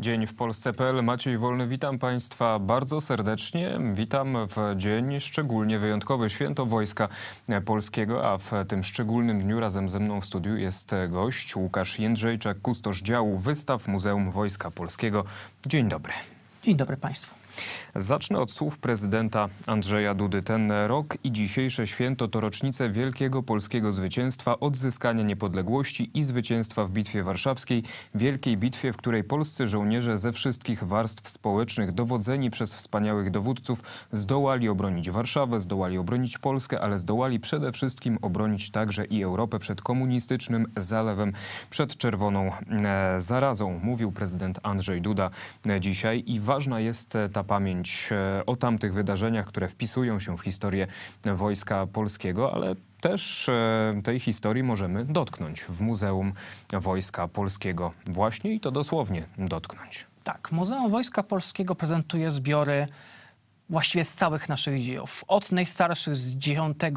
Dzień w Polsce.pl. Maciej Wolny, witam Państwa bardzo serdecznie. Witam w dzień szczególnie wyjątkowy, święto Wojska Polskiego, a w tym szczególnym dniu razem ze mną w studiu jest gość Łukasz Jędrzejczak, kustosz działu wystaw Muzeum Wojska Polskiego. Dzień dobry. Dzień dobry Państwu. Zacznę od słów prezydenta Andrzeja Dudy. Ten rok i dzisiejsze święto to rocznice wielkiego polskiego zwycięstwa, odzyskania niepodległości i zwycięstwa w Bitwie Warszawskiej, wielkiej bitwie, w której polscy żołnierze ze wszystkich warstw społecznych, dowodzeni przez wspaniałych dowódców, zdołali obronić Warszawę, zdołali obronić Polskę, ale zdołali przede wszystkim obronić także i Europę przed komunistycznym zalewem, przed czerwoną e, zarazą, mówił prezydent Andrzej Duda e, dzisiaj i ważna jest e, ta pamięć e, o tamtych wydarzeniach, które wpisują się w historię Wojska Polskiego, ale też e, tej historii możemy dotknąć w Muzeum Wojska Polskiego właśnie i to dosłownie dotknąć. Tak, Muzeum Wojska Polskiego prezentuje zbiory właściwie z całych naszych dziejów. Od najstarszych z X,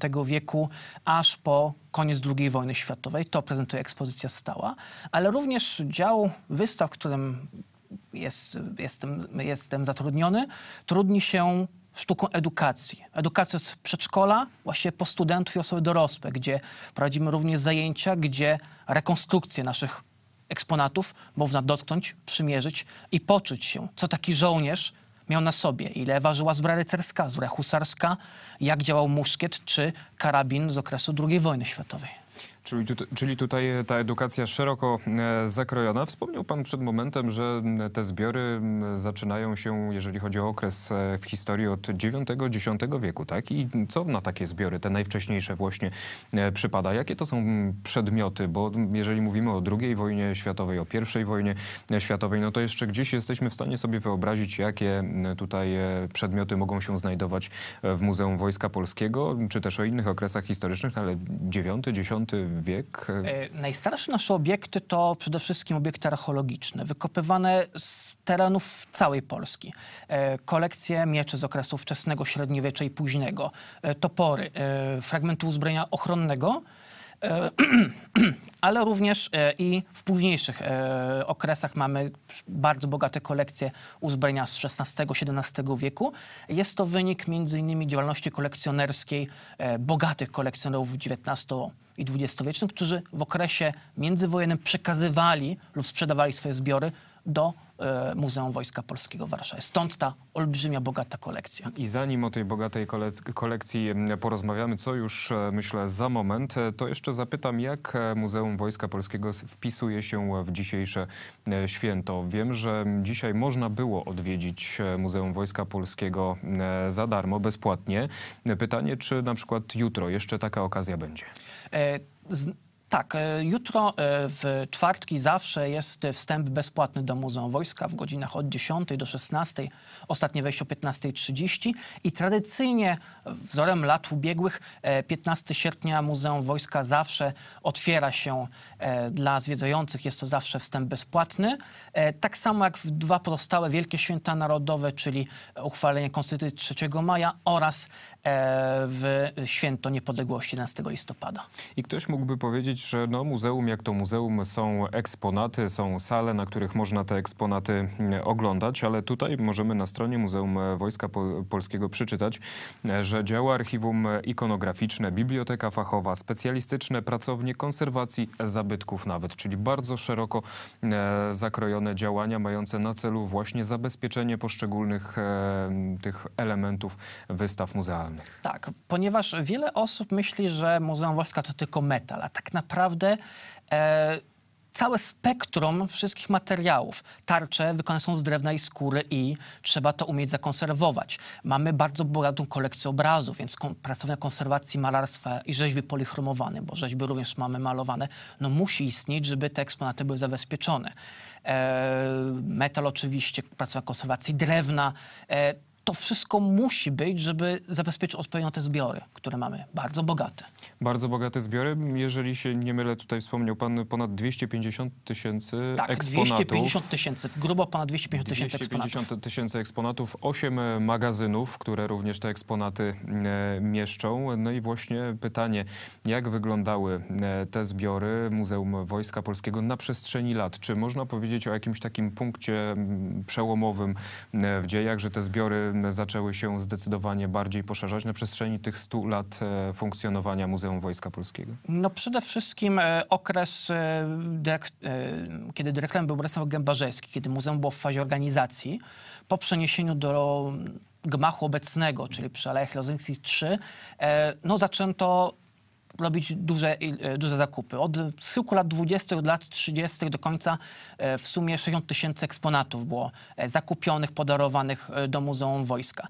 X wieku aż po koniec II wojny światowej. To prezentuje ekspozycja stała, ale również dział wystaw, którym jest, jestem, jestem zatrudniony, trudni się sztuką edukacji. Edukacja z przedszkola, właśnie po studentów i osoby dorosłe, gdzie prowadzimy również zajęcia, gdzie rekonstrukcje naszych eksponatów można dotknąć, przymierzyć i poczuć się, co taki żołnierz miał na sobie, ile ważyła zbroja rycerska, zbroja husarska, jak działał muszkiet czy karabin z okresu II wojny światowej. Czyli, tu, czyli tutaj e, ta edukacja szeroko e, zakrojona. Wspomniał Pan przed momentem, że te zbiory zaczynają się, jeżeli chodzi o okres e, w historii, od IX-X wieku, tak? I co na takie zbiory, te najwcześniejsze właśnie, przypada? Jakie to są przedmioty? Bo jeżeli mówimy o II wojnie światowej, o I wojnie światowej, no to jeszcze gdzieś jesteśmy w stanie sobie wyobrazić, jakie tutaj przedmioty mogą się znajdować w Muzeum Wojska Polskiego, czy też o innych okresach historycznych, no ale IX, X wiek? E, Najstarsze nasze obiekty to przede wszystkim obiekty archeologiczne, wykopywane z terenów całej Polski. E, kolekcje mieczy z okresu wczesnego średniowiecza i późnego, e, topory, fragmenty uzbrojenia ochronnego, E, ale również e, i w późniejszych e, okresach mamy bardzo bogate kolekcje uzbrojenia z XVI-XVII wieku. Jest to wynik m.in. działalności kolekcjonerskiej bogatych kolekcjonerów XIX i XX-wiecznych, którzy w okresie międzywojennym przekazywali lub sprzedawali swoje zbiory do E, Muzeum Wojska Polskiego w Warszawie. Stąd ta olbrzymia, bogata kolekcja. I zanim o tej bogatej kolekcji porozmawiamy, co już e, myślę za moment, e, to jeszcze zapytam, jak Muzeum Wojska Polskiego wpisuje się w dzisiejsze święto. Wiem, że dzisiaj można było odwiedzić Muzeum Wojska Polskiego za darmo, bezpłatnie. Pytanie, czy na przykład jutro jeszcze taka okazja będzie? E, z tak, e, jutro e, w czwartki zawsze jest wstęp bezpłatny do Muzeum Wojska w godzinach od 10 do 16, ostatnie wejście o 15.30 i tradycyjnie wzorem lat ubiegłych 15 e, sierpnia Muzeum Wojska zawsze otwiera się dla zwiedzających, jest to zawsze wstęp bezpłatny. Tak samo jak w dwa pozostałe wielkie święta narodowe, czyli uchwalenie Konstytucji 3 maja oraz w święto niepodległości 11 listopada. I ktoś mógłby powiedzieć, powiedzieć, że no, muzeum jak to muzeum są eksponaty, są sale, na których można te eksponaty mm, oglądać, ale tutaj możemy na stronie Muzeum Wojska Polskiego przeczytać, e, że działa archiwum ikonograficzne, biblioteka fachowa, specjalistyczne pracownie konserwacji zabytków nawet, czyli bardzo szeroko e, zakrojone działania mające na celu właśnie zabezpieczenie poszczególnych e, tych elementów wystaw muzealnych. Tak, ponieważ wiele osób myśli, że Muzeum Wojska to tylko metal, a tak naprawdę naprawdę e, całe spektrum wszystkich materiałów. Tarcze wykonane są z drewna i skóry i trzeba to umieć zakonserwować. Mamy bardzo bogatą kolekcję obrazów, więc kon pracownia konserwacji malarstwa i rzeźby polichromowane, bo rzeźby również mamy malowane, no musi istnieć, żeby te eksponaty były zabezpieczone. E, metal oczywiście, pracownia konserwacji drewna. E, to wszystko musi być, żeby zabezpieczyć odpowiednio te zbiory, które mamy, bardzo bogate. Bardzo bogate zbiory. Jeżeli się nie mylę, tutaj wspomniał pan ponad 250 tysięcy tak, eksponatów. Tak, 250 tysięcy, grubo ponad 250 tysięcy eksponatów. 250 tysięcy eksponatów, 8 magazynów, które również te eksponaty e, mieszczą. No i właśnie pytanie, jak wyglądały e, te zbiory Muzeum Wojska Polskiego na przestrzeni lat? Czy można powiedzieć o jakimś takim punkcie mm, przełomowym e, w dziejach, że te zbiory zaczęły się zdecydowanie bardziej poszerzać na przestrzeni tych 100 lat e, funkcjonowania Muzeum Wojska Polskiego? No przede wszystkim e, okres, e, kiedy dyrektorem był Bolesław Gębarzewski, kiedy muzeum było w fazie organizacji, po przeniesieniu do gmachu obecnego, czyli przy Alejach Lozyńskich 3, no zaczęto robić duże, e, duże zakupy. Od schyłku lat 20 lat 30 do końca e, w sumie 60 tysięcy eksponatów było e, zakupionych, podarowanych do Muzeum Wojska.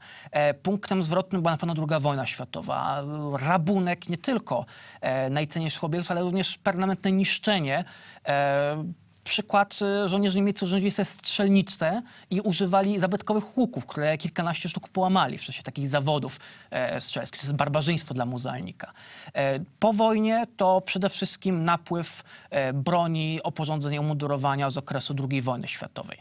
Punktem zwrotnym była na pewno II wojna światowa. Rabunek nie tylko najcenniejszych obiektów, ale również permanentne niszczenie przykład e, żołnierzy niemieccy urządzili sobie strzelniczce i używali zabytkowych łuków, które kilkanaście sztuk połamali w czasie takich zawodów e, strzelskich. To jest barbarzyństwo dla muzealnika. E, po wojnie to przede wszystkim napływ broni, oporządzeń, umundurowania z okresu II wojny światowej.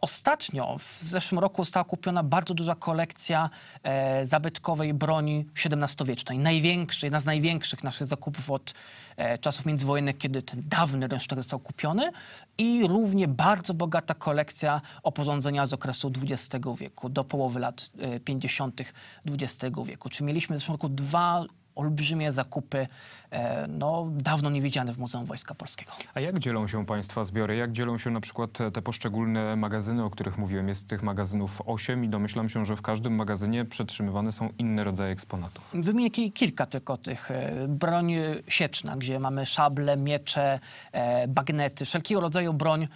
Ostatnio, w zeszłym roku, została kupiona bardzo duża kolekcja e, zabytkowej broni XVII-wiecznej. Największej, jedna z największych naszych zakupów od e, czasów międzywojennych, kiedy ten dawny ręcznik został kupiony. I równie bardzo bogata kolekcja oporządzenia z okresu XX wieku do połowy lat e, 50. XX wieku. czyli mieliśmy w zeszłym roku dwa olbrzymie zakupy, e, no, dawno niewidziane w Muzeum Wojska Polskiego. A jak dzielą się Państwa zbiory? Jak dzielą się na przykład e, te poszczególne magazyny, o których mówiłem? Jest tych magazynów 8 i domyślam się, że w każdym magazynie przetrzymywane są inne rodzaje eksponatów. Wymienię kilka tylko tych. E, broń sieczna, gdzie mamy szable, miecze, bagnety, wszelkiego rodzaju broń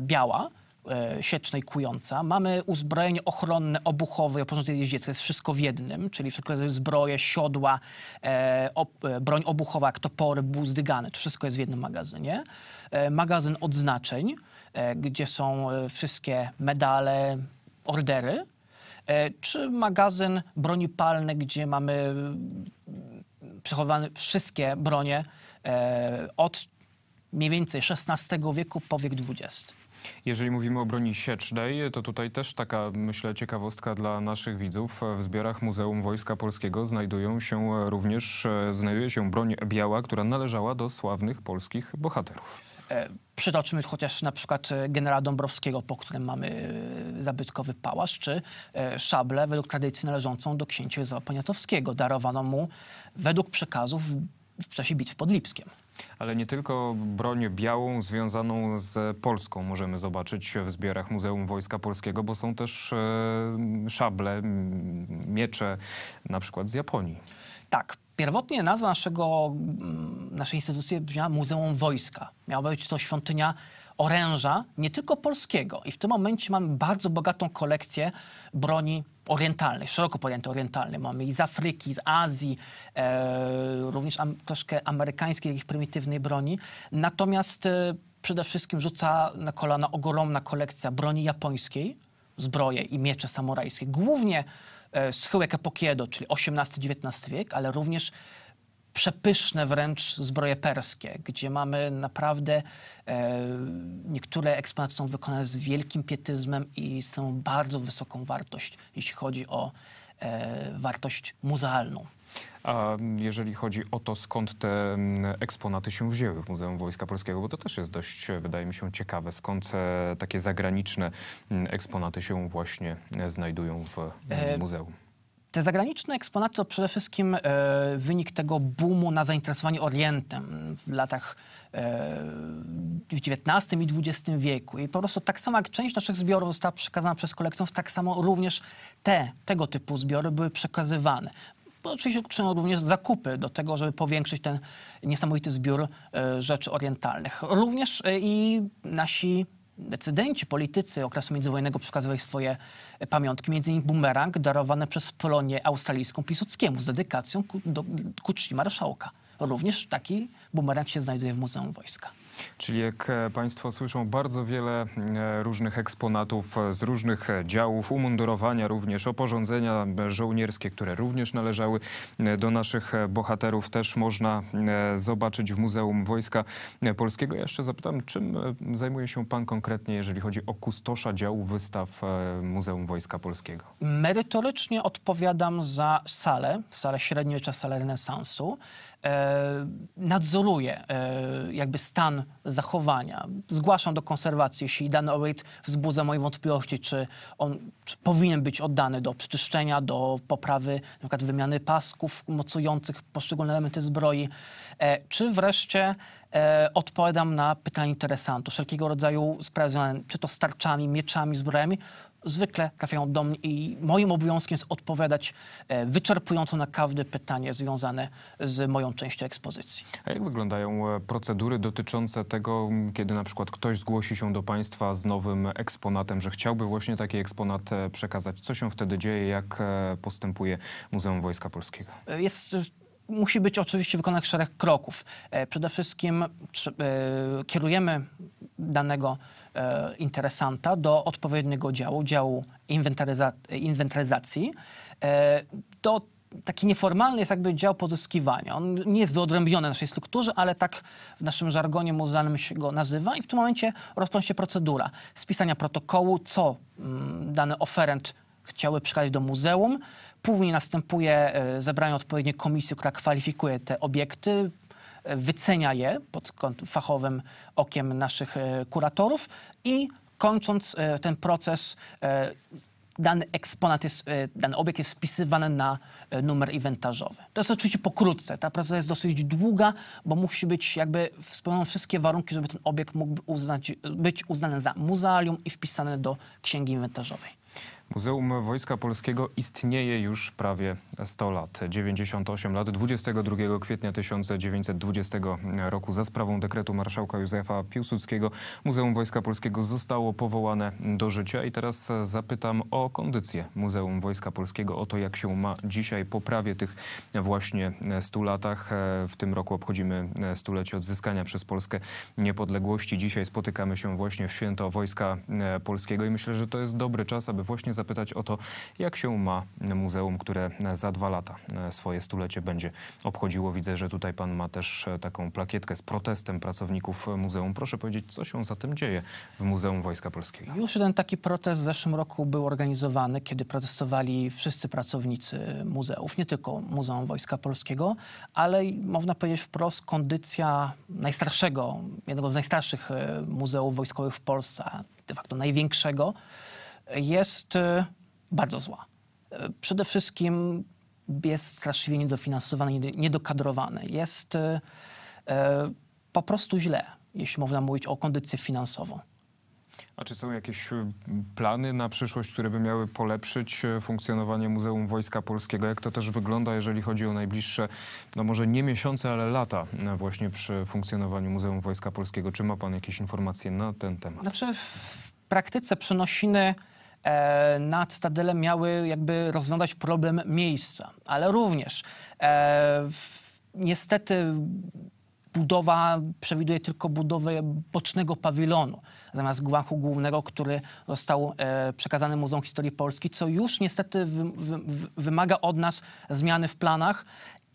biała. E, siecznej Kująca, mamy uzbrojenie ochronne, obuchowe i oporządzenie jeździeckie, jest wszystko w jednym, czyli wszystko jest zbroje, siodła, e, ob, e, broń obuchowa, jak topory, buzdy, gany, to wszystko jest w jednym magazynie. E, magazyn odznaczeń, e, gdzie są e, wszystkie medale, ordery, czy magazyn broni palnej, gdzie mamy mm, przechowywane wszystkie bronie od mniej więcej XVI wieku po wiek XX. Jeżeli mówimy o broni siecznej, to tutaj też taka, myślę, ciekawostka dla naszych widzów. W zbiorach Muzeum Wojska Polskiego znajdują się również, e, znajduje się broń biała, która należała do sławnych polskich bohaterów. E, przytoczmy chociaż na przykład e, generała Dąbrowskiego, po którym mamy zabytkowy pałasz, czy szablę według tradycji należącą do księcia Józefa Poniatowskiego. Darowano mu według przekazów w czasie bitw pod Lipskiem. Ale nie tylko broń białą związaną z Polską możemy zobaczyć w zbiorach Muzeum Wojska Polskiego, bo są też e, szable, miecze, na przykład z Japonii. Tak, pierwotnie nazwa naszego, naszej instytucji brzmiała Muzeum Wojska. Miała być to świątynia oręża, nie tylko polskiego. I w tym momencie mamy bardzo bogatą kolekcję broni orientalnej, szeroko pojętej orientalnej. Mamy i z Afryki, i z Azji, e, również am, troszkę amerykańskiej, jakiejś prymitywnej broni. Natomiast e, przede wszystkim rzuca na kolana ogromna kolekcja broni japońskiej, zbroje i miecze samurajskie. Głównie e, schyłek epoki Edo, czyli XVIII-XIX wiek, ale również przepyszne wręcz zbroje perskie, gdzie mamy naprawdę e, niektóre eksponaty są wykonane z wielkim pietyzmem i są bardzo wysoką wartość, jeśli chodzi o e, wartość muzealną. A jeżeli chodzi o to, skąd te mm, eksponaty się wzięły w Muzeum Wojska Polskiego, bo to też jest dość, wydaje mi się, ciekawe, skąd e, takie zagraniczne mm, eksponaty się właśnie e, znajdują w e, muzeum. E te zagraniczne eksponaty to przede wszystkim e, wynik tego boomu na zainteresowanie Orientem w latach e, w XIX i XX wieku. I po prostu tak samo jak część naszych zbiorów została przekazana przez kolekcjonów, tak samo również te, tego typu zbiory były przekazywane. Bo no, oczywiście uczynią również zakupy do tego, żeby powiększyć ten niesamowity zbiór e, rzeczy orientalnych. Również i nasi decydenci, politycy okresu międzywojennego przekazywali swoje e, pamiątki, m.in. bumerang darowany przez Polonię australijską Piłsudskiemu z dedykacją ku, do, ku czci marszałka. Również taki bumerang się znajduje w Muzeum Wojska. Czyli jak e, Państwo słyszą, bardzo wiele e, różnych eksponatów e, z różnych działów, umundurowania również, oporządzenia żołnierskie, które również należały do naszych bohaterów, też można zobaczyć w Muzeum Wojska Polskiego. Ja jeszcze zapytam, czym zajmuje się Pan konkretnie, jeżeli chodzi o kustosza działu wystaw Muzeum Wojska Polskiego? Merytorycznie odpowiadam za salę, salę średniowiecza, salę renesansu. nadzoruję jakby stan zachowania. Zgłaszam do konserwacji, jeśli dany olejt wzbudza moje wątpliwości, czy on czy powinien być oddany do przeczyszczenia, do poprawy, np. wymiany pasków mocujących poszczególne elementy zbroi, e, czy wreszcie e, odpowiadam na pytanie interesantów, wszelkiego rodzaju sprawy czy to starczami, mieczami, zbrojami, zwykle trafiają do mnie i moim obowiązkiem jest odpowiadać e, wyczerpująco na każde pytanie związane z moją częścią ekspozycji. A jak wyglądają e, procedury dotyczące tego, kiedy na przykład ktoś zgłosi się do Państwa z nowym eksponatem, że chciałby właśnie taki eksponat e, przekazać? Co się wtedy dzieje? Jak postępuje Muzeum Wojska Polskiego? Jest musi być oczywiście wykonanych szereg kroków. Przede wszystkim kierujemy danego E, interesanta do odpowiedniego działu, działu inwentaryza inwentaryzacji. E, to taki nieformalny jest jakby dział pozyskiwania. On nie jest wyodrębniony w naszej strukturze, ale tak w naszym żargonie muzealnym się go nazywa i w tym momencie rozpocznie się procedura spisania protokołu, co mm, dany oferent chciałby przekazać do muzeum. Później następuje e, zebranie odpowiedniej komisji, która kwalifikuje te obiekty, wycenia je pod fachowym okiem naszych e, kuratorów i kończąc e, ten proces e, dany eksponat jest, dany obiekt jest wpisywany na numer inwentarzowy. To jest oczywiście pokrótce. Ta praca jest dosyć długa, bo musi być jakby spełnione wszystkie warunki, żeby ten obiekt mógł uznać, być uznany za muzealium i wpisany do księgi inwentarzowej. Muzeum Wojska Polskiego istnieje już prawie 100 lat, 98 lat. 22 kwietnia 1920 roku za sprawą dekretu marszałka Józefa Piłsudskiego Muzeum Wojska Polskiego zostało powołane do życia i teraz zapytam o kondycję Muzeum Wojska Polskiego, o to jak się ma dzisiaj po prawie tych właśnie 100 latach. W tym roku obchodzimy stulecie odzyskania przez Polskę niepodległości. Dzisiaj spotykamy się właśnie w święto Wojska Polskiego i myślę, że to jest dobry czas, aby właśnie zapytać o to, jak się ma muzeum, które za dwa lata e, swoje stulecie będzie obchodziło. Widzę, że tutaj pan ma też e, taką plakietkę z protestem pracowników muzeum. Proszę powiedzieć, co się za tym dzieje w Muzeum Wojska Polskiego? Już jeden taki protest w zeszłym roku był organizowany, kiedy protestowali wszyscy pracownicy muzeów, nie tylko Muzeum Wojska Polskiego, ale można powiedzieć wprost kondycja najstarszego, jednego z najstarszych e, muzeów wojskowych w Polsce, de facto największego, jest y, bardzo zła. Y, przede wszystkim jest straszliwie niedofinansowany, niedokadrowany. Jest y, po prostu źle, jeśli można mówić o kondycji finansową. A czy są jakieś plany na przyszłość, które by miały polepszyć funkcjonowanie Muzeum Wojska Polskiego? Jak to też wygląda, jeżeli chodzi o najbliższe, no może nie miesiące, ale lata właśnie przy funkcjonowaniu Muzeum Wojska Polskiego? Czy ma Pan jakieś informacje na ten temat? Znaczy w praktyce przenosiny E, nad stadelem miały jakby rozwiązać problem miejsca, ale również e, niestety budowa przewiduje tylko budowę bocznego pawilonu zamiast gmachu głównego, który został e, przekazany Muzeum Historii Polski, co już niestety wymaga od nas zmiany w planach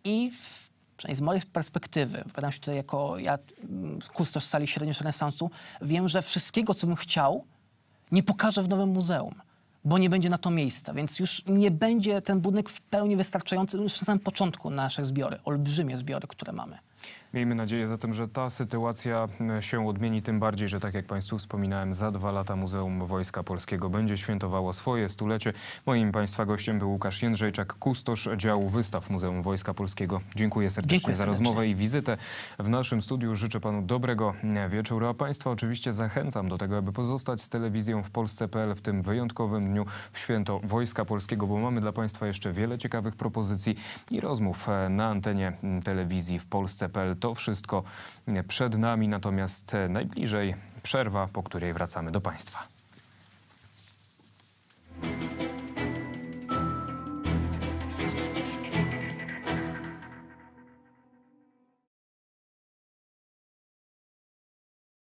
i w, przynajmniej z mojej perspektywy, wypowiadam się tutaj jako ja, kustosz sali renesansu, wiem, że wszystkiego, co bym chciał, nie pokaże w nowym muzeum, bo nie będzie na to miejsca, więc już nie będzie ten budynek w pełni wystarczający już na samym początku nasze zbiory, olbrzymie zbiory, które mamy. Miejmy nadzieję zatem, że ta sytuacja e, się odmieni, tym bardziej, że tak jak Państwu wspominałem, za dwa lata Muzeum Wojska Polskiego będzie świętowało swoje stulecie. Moim Państwa gościem był Łukasz Jędrzejczak, kustosz działu wystaw Muzeum Wojska Polskiego. Dziękuję serdecznie, Dziękuję serdecznie. za rozmowę i wizytę w naszym studiu. Życzę Panu dobrego e, wieczoru, a Państwa oczywiście zachęcam do tego, aby pozostać z telewizją w Polsce.pl w tym wyjątkowym dniu w święto Wojska Polskiego, bo mamy dla Państwa jeszcze wiele ciekawych propozycji i rozmów e, na antenie telewizji w Polsce.pl to wszystko przed nami, natomiast najbliżej przerwa, po której wracamy do Państwa.